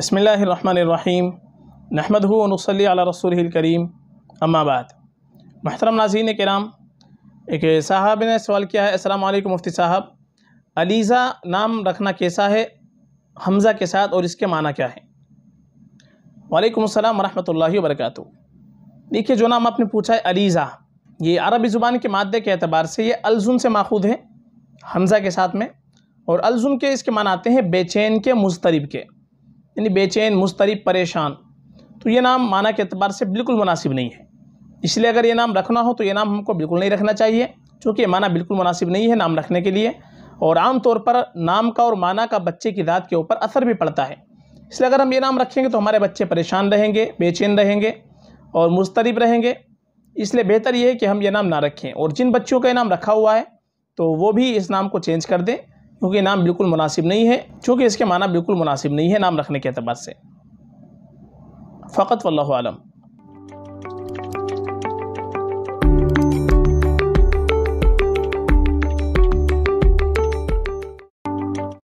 بسم اللہ الرحمن الرحیم نحمد و نصلی علی رسول کریم اما بعد محترم ناظرین کرام ایک صاحب نے سوال کیا ہے السلام علیکم مفتی صاحب علیزہ نام رکھنا کیسا ہے حمزہ کے ساتھ اور اس کے معنی کیا ہے وعلیکم السلام ورحمۃ اللہ وبرکاتہ دیکھیے جو نام آپ نے پوچھا ہے علیزہ یہ عربی زبان کے مادے کے اعتبار سے یہ الزن سے ماخود ہے حمزہ کے ساتھ میں اور الزن کے اس کے معنی آتے ہیں بے چین کے مضطرب کے یعنی بے چین مسترب پریشان تو یہ نام معنی کے اعتبار سے بالکل مناسب نہیں ہے اس لیے اگر یہ نام رکھنا ہو تو یہ نام ہم کو بالکل نہیں رکھنا چاہیے چونکہ یہ معنی بالکل مناسب نہیں ہے نام رکھنے کے لیے اور عام طور پر نام کا اور معنی کا بچے کی ذات کے اوپر اثر بھی پڑتا ہے اس لیے اگر ہم یہ نام رکھیں گے تو ہمارے بچے پریشان رہیں گے بے چین رہیں گے اور مسترب رہیں گے اس لیے بہتر یہ ہے کہ ہم یہ نام نہ رکھیں اور جن بچوں کا یہ نام رکھا ہوا ہے تو وہ بھی اس نام کو چینج کر دیں کیونکہ نام بالکل مناسب نہیں ہے چونکہ اس کے معنی بالکل مناسب نہیں ہے نام رکھنے کے اعتبار سے فقط واللہ عالم